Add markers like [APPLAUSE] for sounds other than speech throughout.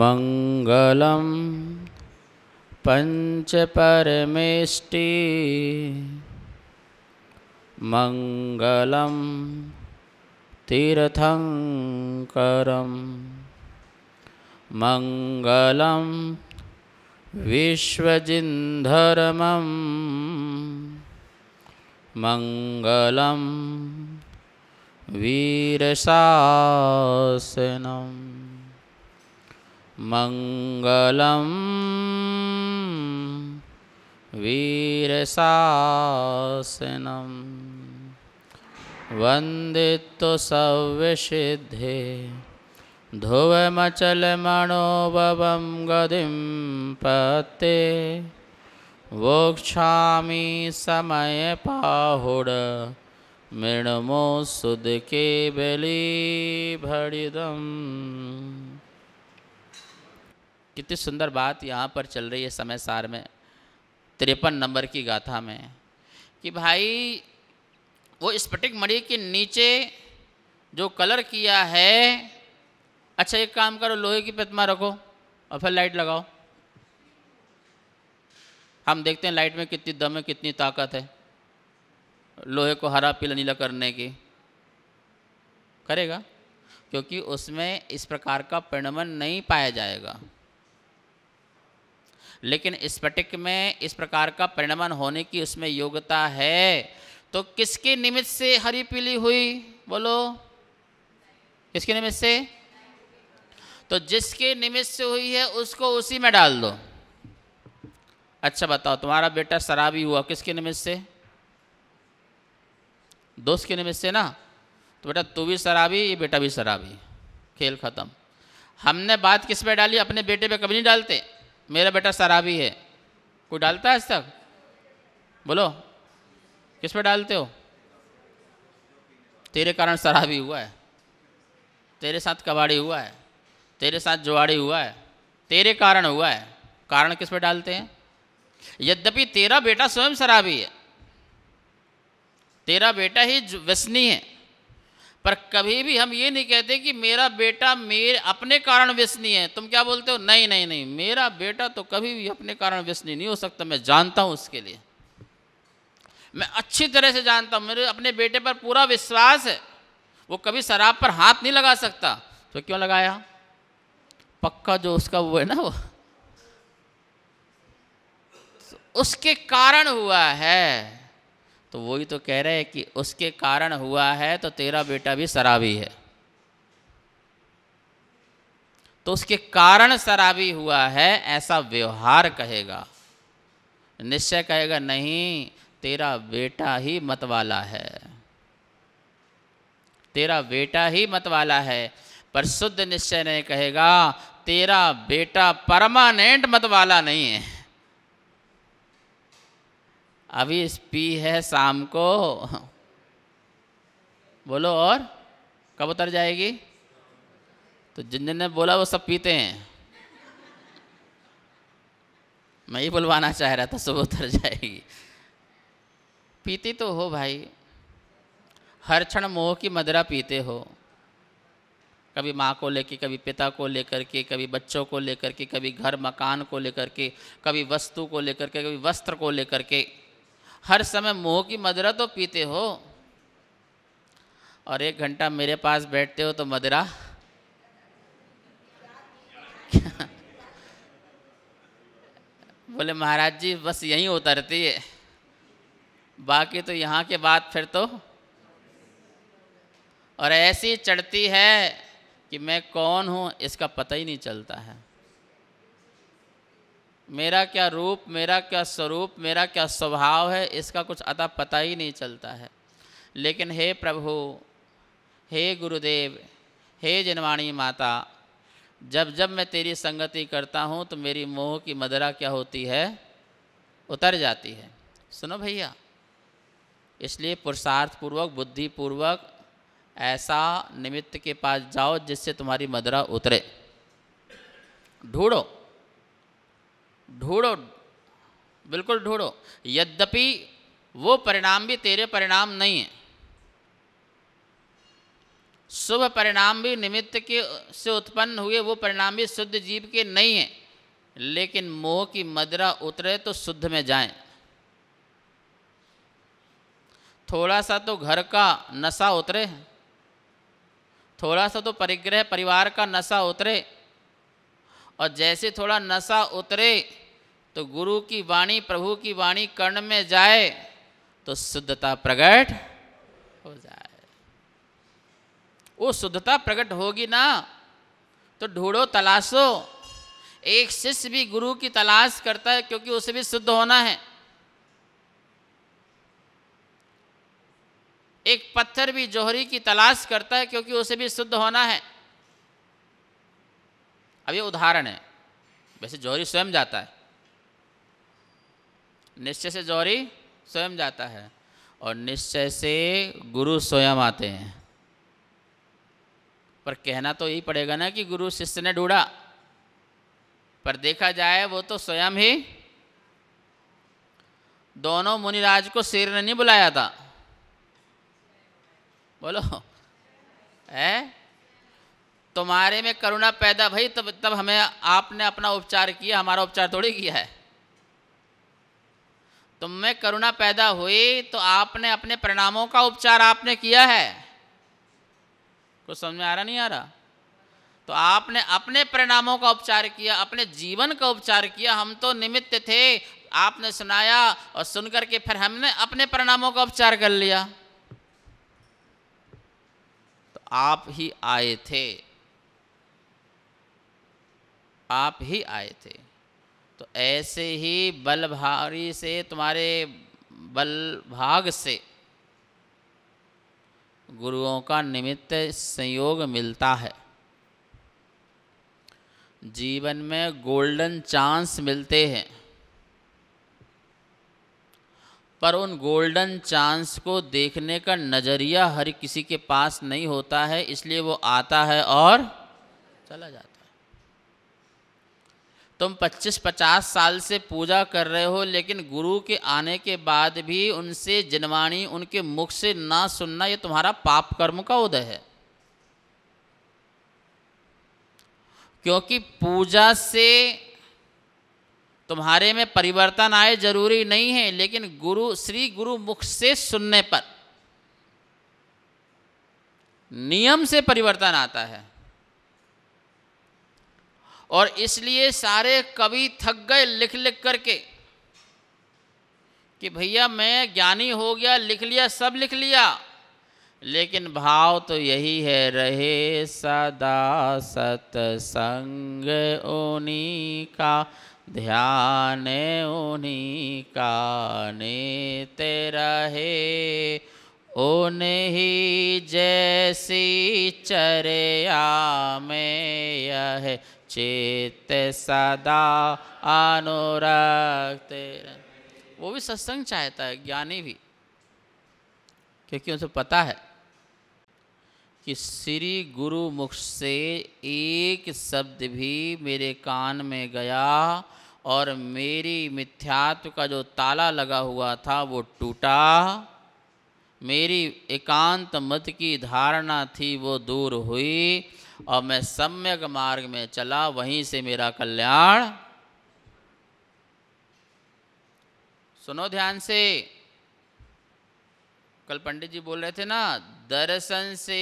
मङ्गलं पञ्चपरमेष्टि मङ्गलं तीर्थङ्करं मङ्गलं विश्वजिन्धर्मं मङ्गलं वीरशासनम् मङ्गलं वीरशासनं वन्दित्तु सव्यसिद्धे मनोभव गतिम पते समय समयपाहुड मृणमो सुदकेबलीभरिदम् कितनी सुंदर बात यहाँ पर चल रही है समय सार में तिरपन नंबर की गाथा में कि भाई वो स्फटिक मणि के नीचे जो कलर किया है अच्छा एक काम करो लोहे की प्रतिमा रखो और फिर लाइट लगाओ हम देखते हैं लाइट में कितनी दम है कितनी ताकत है लोहे को हरा पीला नीला करने की करेगा क्योंकि उसमें इस प्रकार का परिणमन नहीं पाया जाएगा लेकिन स्फटिक में इस प्रकार का परिणमन होने की उसमें योग्यता है तो किसके निमित्त से हरी पीली हुई बोलो किसके निमित्त से तो जिसके निमित्त से हुई है उसको उसी में डाल दो अच्छा बताओ तुम्हारा बेटा शराबी हुआ किसके निमित्त से दोस्त के निमित्त से ना तो बेटा तू भी शराबी ये बेटा भी शराबी खेल ख़त्म हमने बात किस पे डाली अपने बेटे पे कभी नहीं डालते मेरा बेटा शराबी है कोई डालता है आज तक बोलो किस पे डालते हो तेरे कारण शराबी हुआ है तेरे साथ कबाड़ी हुआ है तेरे साथ जुआड़ी हुआ है तेरे कारण हुआ है कारण किस पे डालते हैं यद्यपि तेरा बेटा स्वयं शराबी है तेरा बेटा ही व्यसनी है पर कभी भी हम ये नहीं कहते कि मेरा बेटा मेरे अपने कारण व्यसनी है तुम क्या बोलते हो नहीं नहीं नहीं मेरा बेटा तो कभी भी अपने कारण व्यसनी नहीं हो सकता मैं जानता हूँ उसके लिए मैं अच्छी तरह से जानता हूँ मेरे अपने बेटे पर पूरा विश्वास है वो कभी शराब पर हाथ नहीं लगा सकता तो क्यों लगाया पक्का जो उसका वो है ना वो तो उसके कारण हुआ है तो वही तो कह रहे हैं कि उसके कारण हुआ है तो तेरा बेटा भी शराबी है तो उसके कारण शराबी हुआ है ऐसा व्यवहार कहेगा निश्चय कहेगा नहीं तेरा बेटा ही मतवाला है तेरा बेटा ही मतवाला है पर शुद्ध निश्चय नहीं कहेगा तेरा बेटा परमानेंट मतवाला नहीं है अभी पी है शाम को बोलो और कब उतर जाएगी तो जिन जिन ने बोला वो सब पीते हैं मैं ही बुलवाना चाह रहा था सुबह उतर जाएगी पीती तो हो भाई हर क्षण मोह की मदरा पीते हो कभी माँ को लेके कभी पिता को लेकर के कभी बच्चों को लेकर के कभी घर मकान को लेकर के कभी वस्तु को लेकर के कभी वस्त्र को लेकर के हर समय मोह की मदरा तो पीते हो और एक घंटा मेरे पास बैठते हो तो मदरा [LAUGHS] बोले महाराज जी बस यहीं उतरती है बाकी तो यहाँ के बाद फिर तो और ऐसी चढ़ती है कि मैं कौन हूँ इसका पता ही नहीं चलता है मेरा क्या रूप मेरा क्या स्वरूप मेरा क्या स्वभाव है इसका कुछ अता पता ही नहीं चलता है लेकिन हे प्रभु हे गुरुदेव हे जनवाणी माता जब जब मैं तेरी संगति करता हूँ तो मेरी मोह की मदरा क्या होती है उतर जाती है सुनो भैया इसलिए पुरुषार्थ पूर्वक बुद्धि पूर्वक ऐसा निमित्त के पास जाओ जिससे तुम्हारी मदरा उतरे ढूंढो ढूंढो बिल्कुल ढूंढो यद्यपि वो परिणाम भी तेरे परिणाम नहीं है शुभ परिणाम भी निमित्त के से उत्पन्न हुए वो परिणाम भी शुद्ध जीव के नहीं है लेकिन मोह की मदरा उतरे तो शुद्ध में जाए थोड़ा सा तो घर का नशा उतरे थोड़ा सा तो परिग्रह परिवार का नशा उतरे और जैसे थोड़ा नशा उतरे तो गुरु की वाणी प्रभु की वाणी कर्ण में जाए तो शुद्धता प्रकट हो जाए वो शुद्धता प्रकट होगी ना तो ढूंढो तलाशो एक शिष्य भी गुरु की तलाश करता है क्योंकि उसे भी शुद्ध होना है एक पत्थर भी जोहरी की तलाश करता है क्योंकि उसे भी शुद्ध होना है अब ये उदाहरण है वैसे जौहरी स्वयं जाता है निश्चय से जौहरी स्वयं जाता है और निश्चय से गुरु स्वयं आते हैं पर कहना तो यही पड़ेगा ना कि गुरु शिष्य ने ढूंढा पर देखा जाए वो तो स्वयं ही दोनों मुनिराज को शेर ने नहीं बुलाया था बोलो है तुम्हारे में करुणा पैदा भई तब तब हमें आपने अपना उपचार किया हमारा उपचार थोड़ी किया है तुम में करुणा पैदा हुई तो आपने अपने परिणामों का उपचार आपने किया है कुछ समझ में आ रहा नहीं आ रहा तो आपने अपने परिणामों का उपचार किया अपने जीवन का उपचार किया हम तो निमित्त थे आपने सुनाया और सुनकर के फिर हमने अपने परिणामों का उपचार कर लिया तो आप ही आए थे आप ही आए थे तो ऐसे ही बलभारी से तुम्हारे बल भाग से गुरुओं का निमित्त संयोग मिलता है जीवन में गोल्डन चांस मिलते हैं पर उन गोल्डन चांस को देखने का नज़रिया हर किसी के पास नहीं होता है इसलिए वो आता है और चला जाता है तुम 25-50 साल से पूजा कर रहे हो लेकिन गुरु के आने के बाद भी उनसे जनवाणी उनके मुख से ना सुनना ये तुम्हारा पाप कर्म का उदय है क्योंकि पूजा से तुम्हारे में परिवर्तन आए जरूरी नहीं है लेकिन गुरु श्री गुरु मुख से सुनने पर नियम से परिवर्तन आता है और इसलिए सारे कवि थक गए लिख लिख करके कि भैया मैं ज्ञानी हो गया लिख लिया सब लिख लिया लेकिन भाव तो यही है रहे सदा सतसंग उन्हीं का ध्यान उन्हीं का तेरा रहे उन्हीं जैसी चरया में यह चित्त सदा अनुरक्त वो भी सत्संग चाहता है ज्ञानी भी क्योंकि उसे पता है कि श्री गुरु मुख से एक शब्द भी मेरे कान में गया और मेरी मिथ्यात्व का जो ताला लगा हुआ था वो टूटा मेरी एकांत मत की धारणा थी वो दूर हुई और मैं सम्यक मार्ग में चला वहीं से मेरा कल्याण सुनो ध्यान से कल पंडित जी बोल रहे थे ना दर्शन से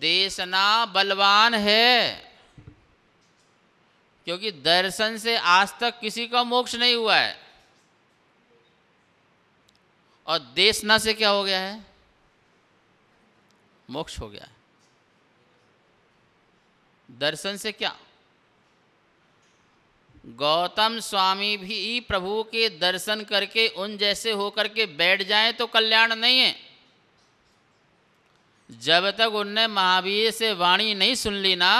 देशना बलवान है क्योंकि दर्शन से आज तक किसी का मोक्ष नहीं हुआ है और देशना से क्या हो गया है मोक्ष हो गया है दर्शन से क्या गौतम स्वामी भी प्रभु के दर्शन करके उन जैसे होकर के बैठ जाएं तो कल्याण नहीं है जब तक उनने महावीर से वाणी नहीं सुन ली ना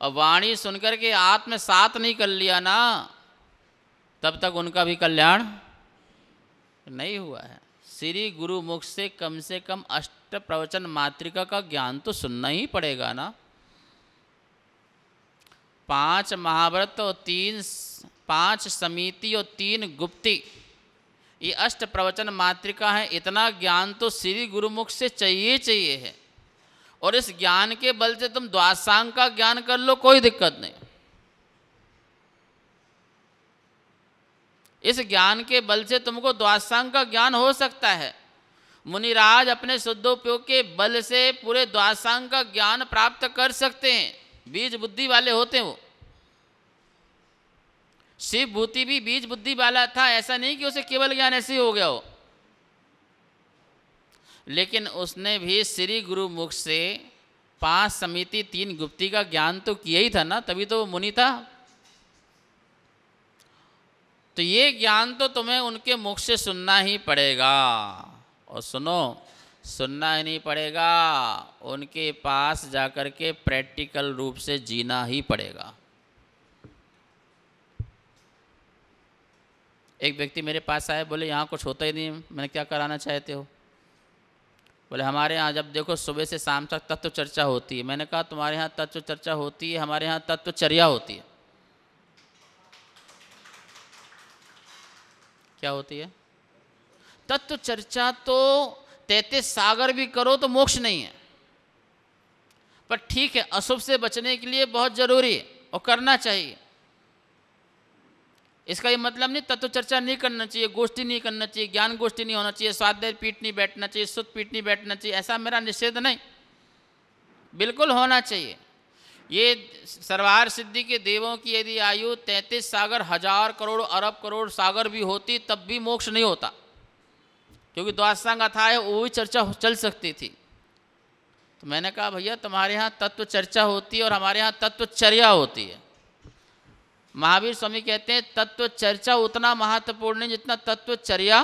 और वाणी सुनकर के आत्म सात नहीं कर लिया ना तब तक उनका भी कल्याण नहीं हुआ है श्री गुरु मुख से कम से कम अष्ट प्रवचन मातृका का ज्ञान तो सुनना ही पड़ेगा ना पांच महाभारत और तीन पांच समिति और तीन गुप्ती ये अष्ट प्रवचन मातृका है इतना ज्ञान तो श्री गुरुमुख से चाहिए चाहिए है और इस ज्ञान के बल से तुम द्वासांग का ज्ञान कर लो कोई दिक्कत नहीं इस ज्ञान के बल से तुमको द्वासांग का ज्ञान हो सकता है मुनिराज अपने शुद्धोपयोग के बल से पूरे द्वासांग का ज्ञान प्राप्त कर सकते हैं बीज बुद्धि वाले होते हैं वो शिव भूति भी बीज बुद्धि वाला था ऐसा नहीं कि उसे केवल ज्ञान ऐसे हो गया हो लेकिन उसने भी श्री गुरु मुख से पांच समिति तीन गुप्ती का ज्ञान तो किया ही था ना तभी तो वो मुनि था तो ये ज्ञान तो तुम्हें उनके मुख से सुनना ही पड़ेगा और सुनो सुनना ही नहीं पड़ेगा उनके पास जाकर के प्रैक्टिकल रूप से जीना ही पड़ेगा एक व्यक्ति मेरे पास आए बोले यहाँ कुछ होता ही नहीं मैंने क्या कराना चाहते हो बोले हमारे यहाँ जब देखो सुबह से शाम तक तत्व चर्चा होती है मैंने कहा तुम्हारे यहाँ तत्व चर्चा होती है हमारे यहाँ तत्व चर्या होती है क्या होती है तत्व चर्चा तो तैते सागर भी करो तो मोक्ष नहीं है पर ठीक है अशुभ से बचने के लिए बहुत जरूरी है और करना चाहिए इसका ये मतलब नहीं तत्व चर्चा नहीं करना चाहिए गोष्ठी नहीं करना चाहिए ज्ञान गोष्ठी नहीं होना चाहिए स्वाध्याय पीठ नहीं बैठना चाहिए सुत पीठ नहीं बैठना चाहिए ऐसा मेरा निषेध नहीं बिल्कुल होना चाहिए ये सरवार सिद्धि के देवों की यदि आयु तैतीस सागर हजार करोड़ अरब करोड़ सागर भी होती तब भी मोक्ष नहीं होता क्योंकि द्वासांग था है वो भी चर्चा चल सकती थी तो मैंने कहा भैया तुम्हारे यहाँ तत्व चर्चा होती है और हमारे यहाँ तत्वचर्या होती है महावीर स्वामी कहते हैं तत्व चर्चा उतना महत्वपूर्ण है जितना तत्वचर्या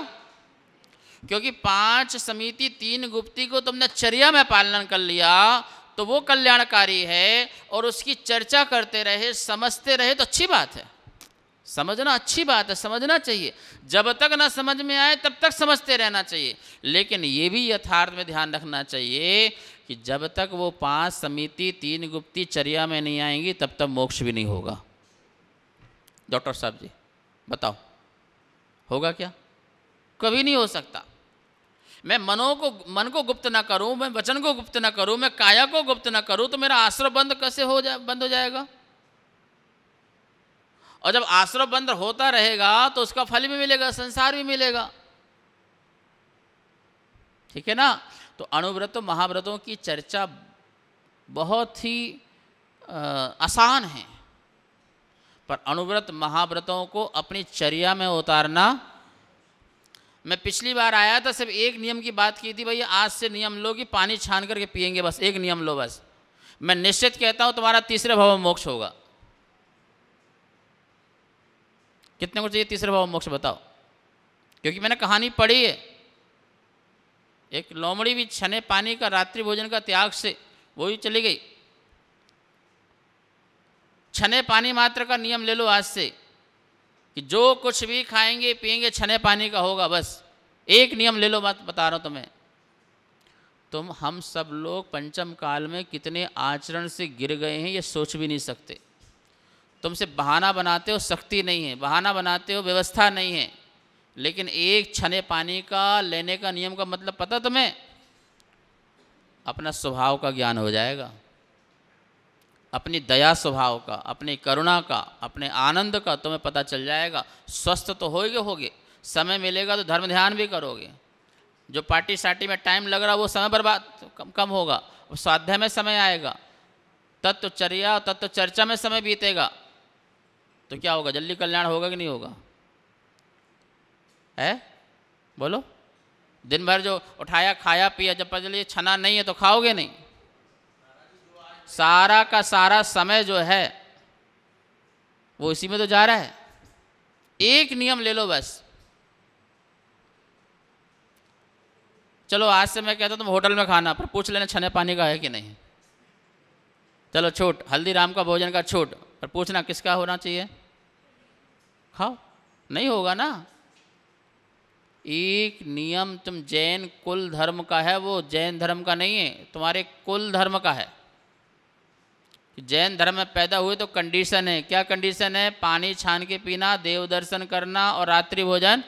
क्योंकि पांच समिति तीन गुप्ती को तुमने चर्या में पालन कर लिया तो वो कल्याणकारी है और उसकी चर्चा करते रहे समझते रहे तो अच्छी बात है समझना अच्छी बात है समझना चाहिए जब तक ना समझ में आए तब तक समझते रहना चाहिए लेकिन ये भी यथार्थ में ध्यान रखना चाहिए कि जब तक वो पांच समिति तीन गुप्ती चर्या में नहीं आएंगी तब तक मोक्ष भी नहीं होगा डॉक्टर साहब जी बताओ होगा क्या कभी नहीं हो सकता मैं मनो को मन को गुप्त ना करूं मैं वचन को गुप्त ना करूं मैं काया को गुप्त ना करूं तो मेरा आश्रय बंद कैसे हो जा बंद हो जाएगा और जब आश्रय बंद होता रहेगा तो उसका फल भी मिलेगा संसार भी मिलेगा ठीक है ना तो अणुव्रत महाव्रतों की चर्चा बहुत ही आ, आसान है पर अणुव्रत महाव्रतों को अपनी चर्या में उतारना मैं पिछली बार आया था सिर्फ एक नियम की बात की थी भैया आज से नियम लो कि पानी छान करके पियेंगे बस एक नियम लो बस मैं निश्चित कहता हूँ तुम्हारा तीसरे भाव में मोक्ष होगा कितने को चाहिए तीसरे भाव में मोक्ष बताओ क्योंकि मैंने कहानी पढ़ी है एक लोमड़ी भी छने पानी का रात्रि भोजन का त्याग से वो भी चली गई छने पानी मात्र का नियम ले लो आज से कि जो कुछ भी खाएंगे पिएंगे छने पानी का होगा बस एक नियम ले लो बात बता रहा हूँ तुम्हें तुम हम सब लोग पंचम काल में कितने आचरण से गिर गए हैं ये सोच भी नहीं सकते तुमसे बहाना बनाते हो शक्ति नहीं है बहाना बनाते हो व्यवस्था नहीं है लेकिन एक छने पानी का लेने का नियम का मतलब पता तुम्हें अपना स्वभाव का ज्ञान हो जाएगा अपनी दया स्वभाव का अपनी करुणा का अपने आनंद का तुम्हें पता चल जाएगा स्वस्थ तो हो होगे होगे समय मिलेगा तो धर्म ध्यान भी करोगे जो पार्टी शार्टी में टाइम लग रहा वो समय बर्बाद कम कम होगा स्वाध्याय में समय आएगा तत्वचर्या तो तत्व तो में समय बीतेगा तो क्या होगा जल्दी कल्याण होगा कि नहीं होगा है बोलो दिन भर जो उठाया खाया पिया जब पता चलिए छना नहीं है तो खाओगे नहीं सारा का सारा समय जो है वो इसी में तो जा रहा है एक नियम ले लो बस चलो आज से मैं कहता हूँ तुम होटल में खाना पर पूछ लेना छने पानी का है कि नहीं चलो छूट हल्दीराम का भोजन का छूट पर पूछना किसका होना चाहिए खाओ नहीं होगा ना एक नियम तुम जैन कुल धर्म का है वो जैन धर्म का नहीं है तुम्हारे कुल धर्म का है जैन धर्म में पैदा हुए तो कंडीशन है क्या कंडीशन है पानी छान के पीना देव दर्शन करना और रात्रि भोजन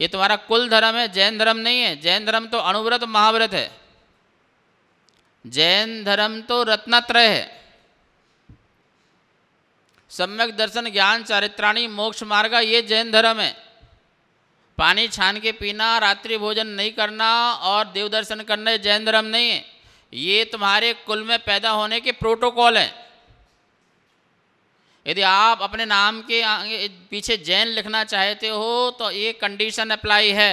ये तुम्हारा कुल धर्म है जैन धर्म नहीं है जैन धर्म तो अनुव्रत महाव्रत है जैन धर्म तो रत्नात्रय है सम्यक दर्शन ज्ञान चारित्राणी मोक्ष मार्ग ये जैन धर्म है पानी छान के पीना रात्रि भोजन नहीं करना और देव दर्शन करना जैन धर्म नहीं है ये तुम्हारे कुल में पैदा होने के प्रोटोकॉल हैं यदि आप अपने नाम के आगे पीछे जैन लिखना चाहते हो तो ये कंडीशन अप्लाई है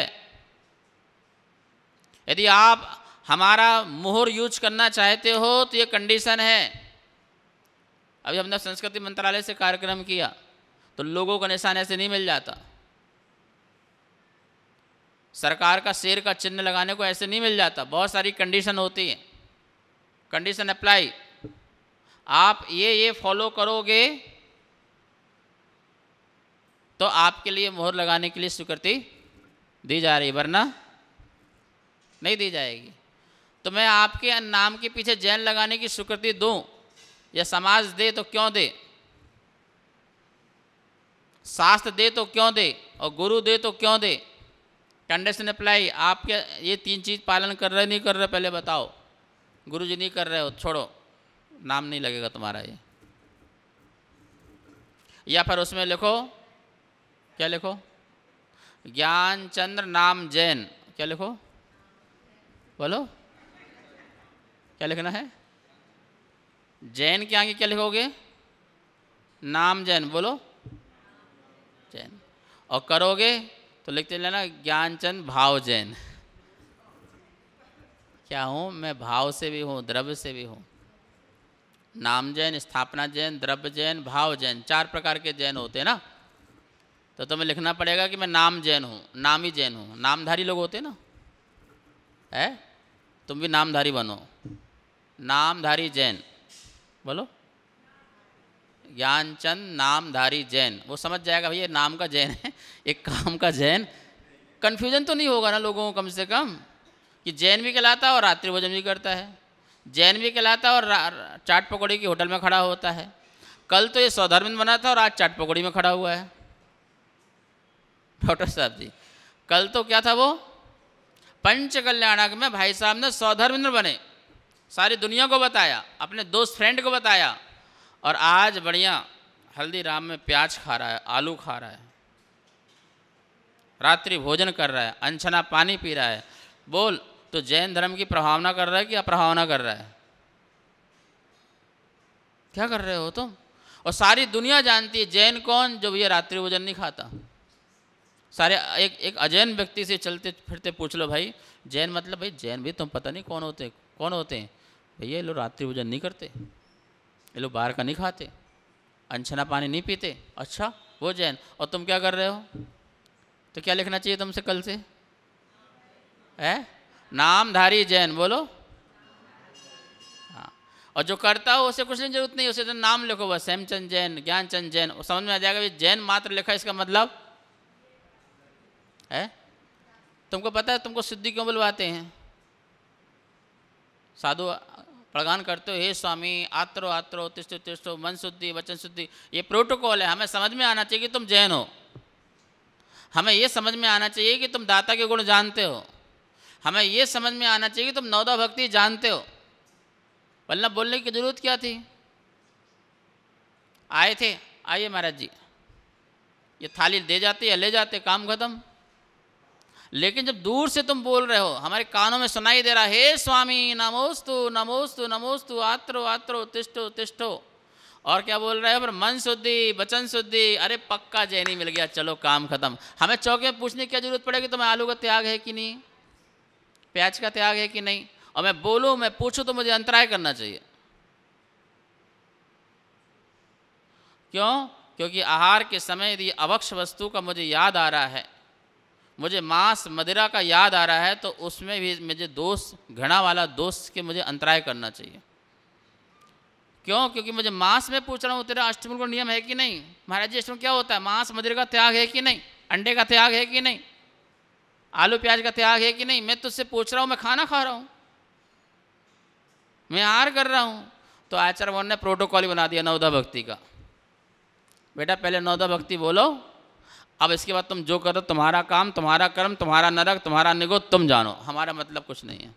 यदि आप हमारा मुहर यूज करना चाहते हो तो ये कंडीशन है अभी हमने संस्कृति मंत्रालय से कार्यक्रम किया तो लोगों का निशान ऐसे नहीं मिल जाता सरकार का शेर का चिन्ह लगाने को ऐसे नहीं मिल जाता बहुत सारी कंडीशन होती है कंडीशन अप्लाई आप ये ये फॉलो करोगे तो आपके लिए मोहर लगाने के लिए स्वीकृति दी जा रही वरना नहीं दी जाएगी तो मैं आपके नाम के पीछे जैन लगाने की स्वीकृति दूं या समाज दे तो क्यों दे शास्त्र दे तो क्यों दे और गुरु दे तो क्यों दे कंडीशन अप्लाई आपके ये तीन चीज़ पालन कर रहे नहीं कर रहे पहले बताओ गुरु जी नहीं कर रहे हो छोड़ो नाम नहीं लगेगा तुम्हारा ये या फिर उसमें लिखो क्या लिखो ज्ञान चंद्र नाम जैन क्या लिखो बोलो क्या लिखना है जैन के आगे क्या लिखोगे नाम जैन बोलो जैन और करोगे तो लिखते लेना ज्ञानचंद भाव जैन क्या हूँ मैं भाव से भी हूँ द्रव्य से भी हूँ नाम जैन स्थापना जैन द्रव्य जैन भाव जैन चार प्रकार के जैन होते हैं ना तो तुम्हें तो लिखना पड़ेगा कि मैं नाम जैन हूँ नामी जैन हूँ नामधारी लोग होते ना है तुम भी नामधारी बनो नामधारी जैन बोलो ज्ञानचंद नामधारी जैन वो समझ जाएगा भैया नाम का जैन है एक काम का जैन कन्फ्यूजन तो नहीं होगा ना लोगों को कम से कम कि जैन भी कहलाता है और रात्रि भोजन भी करता है जैन भी कहलाता है और चाट पकौड़ी की होटल में खड़ा होता है कल तो ये सौधर्मिन बना था और आज चाट पकौड़ी में खड़ा हुआ है डॉक्टर साहब जी कल तो क्या था वो पंच कल्याणक में भाई साहब ने सौधर्मिंद्र बने सारी दुनिया को बताया अपने दोस्त फ्रेंड को बताया और आज बढ़िया हल्दीराम में प्याज खा रहा है आलू खा रहा है रात्रि भोजन कर रहा है अनछना पानी पी रहा है बोल तो जैन धर्म की प्रभावना कर रहा है कि अप्रभावना कर रहा है क्या कर रहे हो तुम तो? और सारी दुनिया जानती है जैन कौन जो ये रात्रि भोजन नहीं खाता सारे एक एक अजैन व्यक्ति से चलते फिरते पूछ लो भाई जैन मतलब भाई जैन भी तुम पता नहीं कौन होते कौन होते हैं भैया ये लोग रात्रि भोजन नहीं करते ये लोग बाहर का नहीं खाते अनछना पानी नहीं पीते अच्छा वो जैन और तुम क्या कर रहे हो तो क्या लिखना चाहिए तुमसे कल से है नामधारी जैन बोलो हाँ। और जो करता हो उसे कुछ नहीं जरूरत नहीं उसे तो नाम लिखो बस सेमचंद जैन ज्ञानचंद जैन समझ में आ जाएगा जैन मात्र लिखा इसका मतलब है तुमको पता है तुमको सिद्धि क्यों बुलवाते हैं साधु प्रगान करते हो हे स्वामी आत्रो आत्रो तिष्ठो तिष्ठो मन शुद्धि वचन शुद्धि ये प्रोटोकॉल है हमें समझ में आना चाहिए कि तुम जैन हो हमें ये समझ में आना चाहिए कि तुम दाता के गुण जानते हो हमें ये समझ में आना चाहिए कि तुम नौदा भक्ति जानते हो वल्लभ बोलने की जरूरत क्या थी आए थे आइए महाराज जी ये थाली दे जाते या ले जाते काम खत्म लेकिन जब दूर से तुम बोल रहे हो हमारे कानों में सुनाई दे रहा हे स्वामी नमोस्तु नमोस्तु नमोस्तु आत्रो आत्रो तिष्ठो तिष्ठो और क्या बोल रहे हो पर मन शुद्धि वचन शुद्धि अरे पक्का जैनी मिल गया चलो काम खत्म हमें चौके में पूछने की क्या जरूरत पड़ेगी तुम्हें आलू का त्याग है कि नहीं प्याज का त्याग है कि नहीं और मैं बोलू मैं पूछू तो मुझे अंतराय करना चाहिए क्यों क्योंकि आहार के समय यदि अवक्ष वस्तु का मुझे याद आ रहा है मुझे मांस मदिरा का याद आ रहा है तो उसमें भी मुझे दोष घृणा वाला दोष के मुझे अंतराय करना चाहिए क्यों क्योंकि मुझे मांस में पूछ रहा हूँ तेरा अष्टमूल का नियम है कि नहीं महाराज जी अष्टम क्या होता है मांस मदिरा का त्याग है कि नहीं अंडे का त्याग है कि नहीं आलू प्याज का त्याग है कि नहीं मैं तुझसे पूछ रहा हूँ मैं खाना खा रहा हूँ मैं आर कर रहा हूँ तो आचार्य भवन ने प्रोटोकॉल ही बना दिया नवदा भक्ति का बेटा पहले नवदा भक्ति बोलो अब इसके बाद तुम जो करो तुम्हारा काम तुम्हारा कर्म तुम्हारा नरक तुम्हारा निगो तुम जानो हमारा मतलब कुछ नहीं है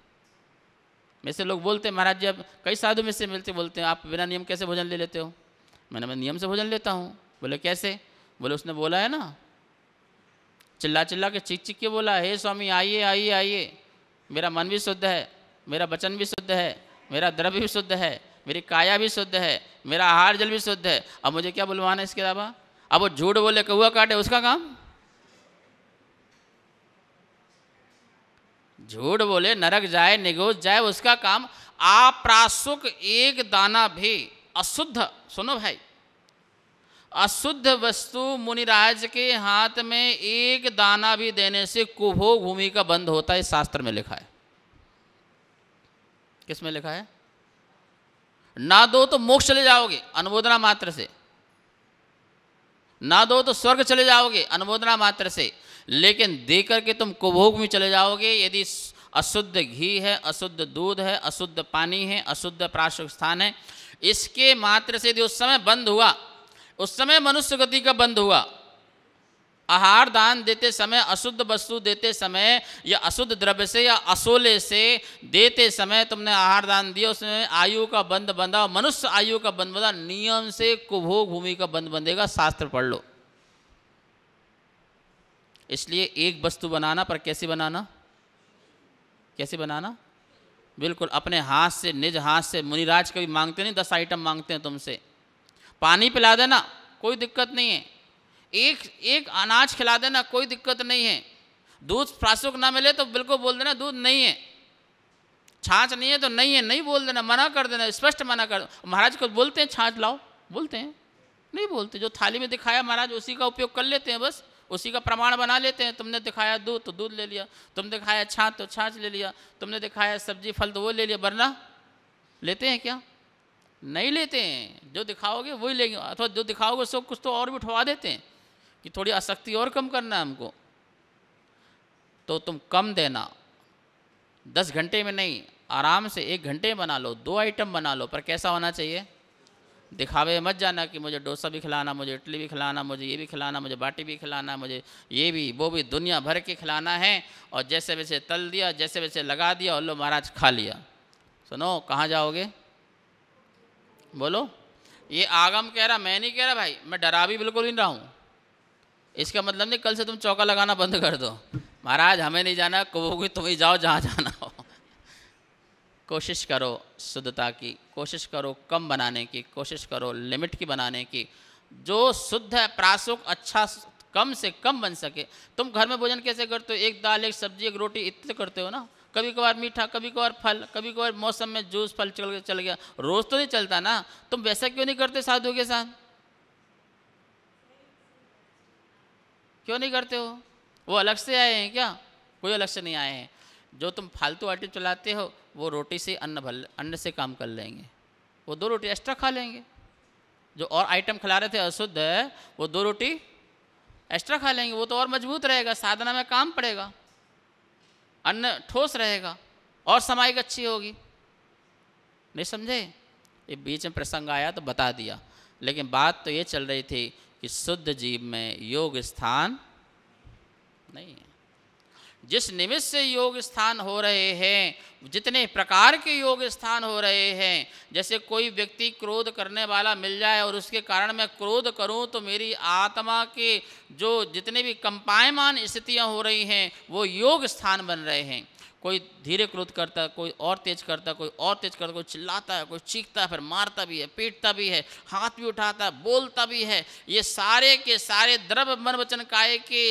मेरे से लोग बोलते हैं महाराज जी अब कई साधु में से मिलते बोलते हैं आप बिना नियम कैसे भोजन ले लेते हो मैंने मैं नियम से भोजन लेता हूँ बोले कैसे बोले उसने बोला है ना चिल्ला चिल्ला के चिक चिक के बोला हे स्वामी आइए आइए आइए मेरा मन भी शुद्ध है मेरा वचन भी शुद्ध है मेरा द्रव्य भी शुद्ध है मेरी काया भी शुद्ध है मेरा आहार जल भी शुद्ध है अब मुझे क्या बुलवाना है इसके अलावा अब वो झूठ बोले कौआ काटे उसका काम झूठ बोले नरक जाए निगोज जाए उसका काम आप्रासुक एक दाना भी अशुद्ध सुनो भाई अशुद्ध वस्तु मुनिराज के हाथ में एक दाना भी देने से कुभो भूमि का बंद होता है शास्त्र में लिखा है किस में लिखा है ना दो तो मोक्ष चले जाओगे अनुमोदना मात्र से ना दो तो स्वर्ग चले जाओगे अनुमोदना मात्र से लेकिन देकर के तुम कुभोग में चले जाओगे यदि अशुद्ध घी है अशुद्ध दूध है अशुद्ध पानी है अशुद्ध प्राश स्थान है इसके मात्र से यदि उस समय बंद हुआ उस समय मनुष्य गति का बंद हुआ आहार दान देते समय अशुद्ध वस्तु देते समय या अशुद्ध द्रव्य से या असोले से देते समय तुमने आहार दान दिया उसमें आयु का बंद बंधा मनुष्य आयु का बंद बंधा नियम से कुभोग भूमि का बंद बंधेगा शास्त्र पढ़ लो इसलिए एक वस्तु बनाना पर कैसे बनाना कैसे बनाना बिल्कुल अपने हाथ से निज हाथ से मुनिराज कभी मांगते नहीं दस आइटम मांगते हैं तुमसे पानी पिला देना कोई दिक्कत नहीं है एक एक अनाज खिला देना कोई दिक्कत नहीं है दूध प्रासुक ना मिले तो बिल्कुल बोल देना दूध नहीं है छाछ नहीं है तो नहीं है नहीं बोल देना मना कर देना स्पष्ट मना कर महाराज को बोलते हैं छाछ लाओ बोलते हैं नहीं बोलते जो थाली में दिखाया महाराज उसी का उपयोग कर लेते हैं बस उसी का प्रमाण बना लेते हैं तुमने दिखाया दूध तो दूध ले लिया तुमने दिखाया छाछ तो छाछ ले लिया तुमने दिखाया सब्जी फल तो वो ले लिया वरना लेते हैं क्या नहीं लेते हैं जो दिखाओगे वही लेंगे अथवा जो दिखाओगे सब कुछ तो और भी उठवा देते हैं कि थोड़ी आसक्ति और कम करना है हमको तो तुम कम देना दस घंटे में नहीं आराम से एक घंटे बना लो दो आइटम बना लो पर कैसा होना चाहिए दिखावे मत जाना कि मुझे डोसा भी खिलाना मुझे इडली भी खिलाना मुझे ये भी खिलाना मुझे बाटी भी खिलाना मुझे ये भी वो भी दुनिया भर के खिलाना है और जैसे वैसे तल दिया जैसे वैसे लगा दिया और लो महाराज खा लिया सुनो कहाँ जाओगे बोलो ये आगम कह रहा मैं नहीं कह रहा भाई मैं डरा भी बिल्कुल नहीं रहा हूँ इसका मतलब नहीं कल से तुम चौका लगाना बंद कर दो महाराज हमें नहीं जाना को तुम ही जाओ जहाँ जाना हो कोशिश करो शुद्धता की कोशिश करो कम बनाने की कोशिश करो लिमिट की बनाने की जो शुद्ध है प्रासुक अच्छा कम से कम बन सके तुम घर में भोजन कैसे करते हो एक दाल एक सब्जी एक रोटी इतने करते हो ना कभी कभार मीठा कभी कभार फल कभी कभार मौसम में जूस फल चल चल गया रोज़ तो नहीं चलता ना तुम वैसा क्यों नहीं करते साधु के साथ क्यों नहीं करते हो वो अलग से आए हैं क्या कोई अलग से नहीं आए हैं जो तुम फालतू आटी चलाते हो वो रोटी से अन्न भल अन्न से काम कर लेंगे वो दो रोटी एक्स्ट्रा खा लेंगे जो और आइटम खिला रहे थे अशुद्ध वो दो रोटी एक्स्ट्रा खा लेंगे वो तो और मजबूत रहेगा साधना में काम पड़ेगा अन्न ठोस रहेगा और समाई अच्छी होगी नहीं समझे ये बीच में प्रसंग आया तो बता दिया लेकिन बात तो ये चल रही थी कि शुद्ध जीव में योग स्थान नहीं है जिस निमित्त से योग स्थान हो रहे हैं जितने प्रकार के योग स्थान हो रहे हैं जैसे कोई व्यक्ति क्रोध करने वाला मिल जाए और उसके कारण मैं क्रोध करूं तो मेरी आत्मा के जो जितने भी कंपायमान स्थितियां हो रही हैं वो योग स्थान बन रहे हैं कोई धीरे क्रोध करता है कोई और तेज करता है कोई और तेज करता कोई चिल्लाता है कोई चीखता है फिर मारता भी है पीटता भी है हाथ भी उठाता है बोलता भी है ये सारे के सारे द्रव मन वचन काय के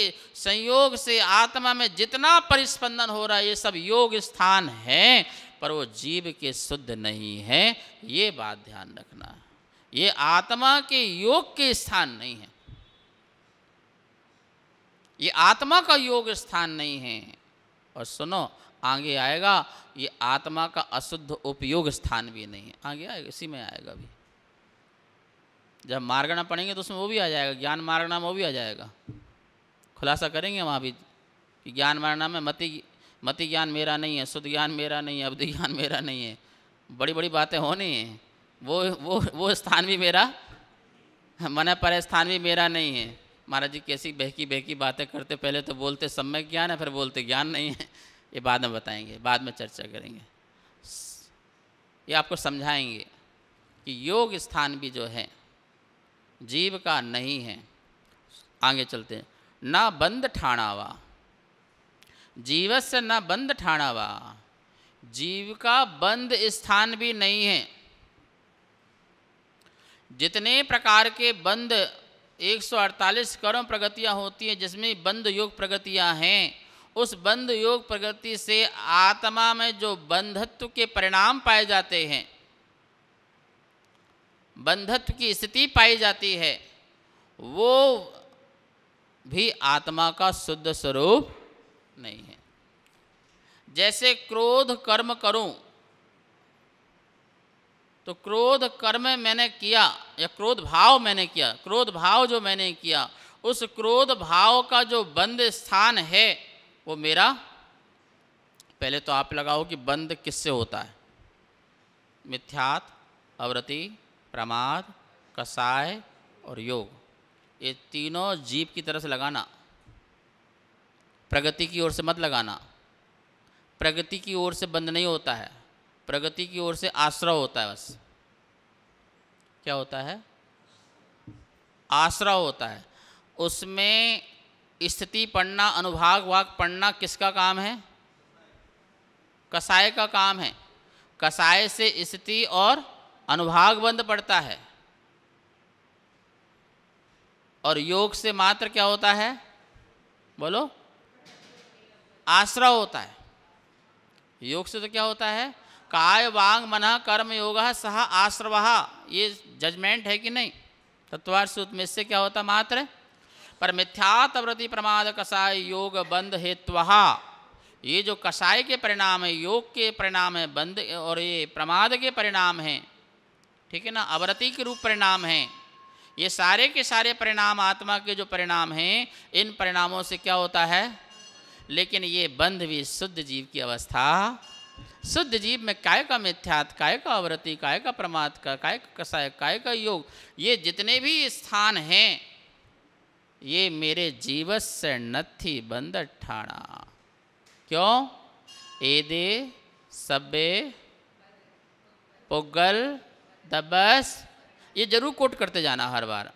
संयोग से आत्मा में जितना परिस्पंदन हो रहा है ये सब योग स्थान है पर वो जीव के शुद्ध नहीं है ये बात ध्यान रखना ये आत्मा के योग के स्थान नहीं है ये आत्मा का योग स्थान नहीं है और सुनो आगे आएगा ये आत्मा का अशुद्ध उपयोग स्थान भी नहीं है आगे आएगा इसी में आएगा भी जब मार्गना पढ़ेंगे तो उसमें वो भी आ जाएगा ज्ञान मार्गना में वो भी आ जाएगा खुलासा करेंगे वहाँ भी कि ज्ञान मारना में मति मति ज्ञान मेरा नहीं है शुद्ध ज्ञान मेरा नहीं है अवधि ज्ञान मेरा नहीं है बड़ी बड़ी बातें होनी है वो वो वो स्थान भी मेरा मन पर स्थान भी मेरा नहीं है महाराज जी कैसी बहकी बहकी बातें करते पहले तो बोलते सम्यक ज्ञान है फिर बोलते ज्ञान नहीं है ये बाद में बताएंगे बाद में चर्चा करेंगे ये आपको समझाएंगे कि योग स्थान भी जो है जीव का नहीं है आगे चलते हैं ना बंद ठाणावा जीव से न बंद ठाणावा जीव का बंद स्थान भी नहीं है जितने प्रकार के बंद 148 करों प्रगतियां होती हैं जिसमें बंद योग प्रगतियां हैं उस बंध योग प्रगति से आत्मा में जो बंधत्व के परिणाम पाए जाते हैं बंधत्व की स्थिति पाई जाती है वो भी आत्मा का शुद्ध स्वरूप नहीं है जैसे क्रोध कर्म करूं तो क्रोध कर्म मैंने किया या क्रोध भाव मैंने किया क्रोध भाव जो मैंने किया उस क्रोध भाव का जो बंद स्थान है वो मेरा पहले तो आप लगाओ कि बंद किससे होता है मिथ्यात अवृति प्रमाद कसाय और योग ये तीनों जीप की तरह से लगाना प्रगति की ओर से मत लगाना प्रगति की ओर से बंद नहीं होता है प्रगति की ओर से आश्रय होता है बस क्या होता है आश्रय होता है उसमें स्थिति पढ़ना अनुभाग भाग पढ़ना किसका काम है कसाय का काम है कसाय से स्थिति और अनुभाग बंद पड़ता है और योग से मात्र क्या होता है बोलो आश्रय होता है योग से तो क्या होता है काय वांग मन कर्म योग सह आश्रव ये जजमेंट है कि नहीं तत्वार सूत्र में इससे क्या होता मात्र पर मिथ्यात व्रति प्रमाद कसाय योग बंद हेत्वहा ये जो कसाय के परिणाम है योग के परिणाम है बंद और ये प्रमाद के परिणाम हैं ठीक है ना अवरति के रूप परिणाम हैं ये सारे के सारे परिणाम आत्मा के जो परिणाम हैं इन परिणामों से क्या होता है लेकिन ये बंध भी शुद्ध जीव की अवस्था शुद्ध जीव में काय का मिथ्यात काय का अवरति काय का प्रमाद का काय का कसाय काय का योग ये जितने भी स्थान हैं ये मेरे जीवस से नथी बंद ठाणा क्यों एदे सबे पुगल दबस ये जरूर कोट करते जाना हर बार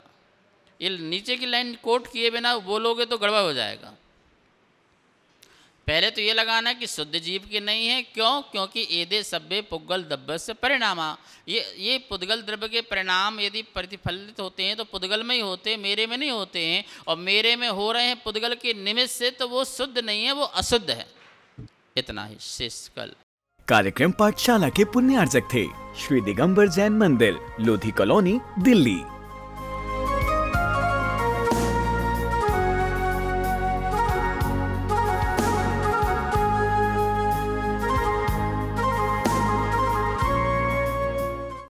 ये नीचे की लाइन कोट किए बिना बोलोगे तो गड़बड़ हो जाएगा पहले तो ये लगाना कि शुद्ध जीव की नहीं है क्यों क्योंकि एदे सभ्य पुगल द्रव्य से परिणामा ये ये पुद्गल द्रव्य के परिणाम यदि प्रतिफलित होते हैं तो पुद्गल में ही होते हैं मेरे में नहीं होते हैं और मेरे में हो रहे हैं पुद्गल के निमित्त से तो वो शुद्ध नहीं है वो अशुद्ध है इतना ही शेष कल कार्यक्रम पाठशाला के पुण्यार्जक थे श्री दिगंबर जैन मंदिर लोधी कॉलोनी दिल्ली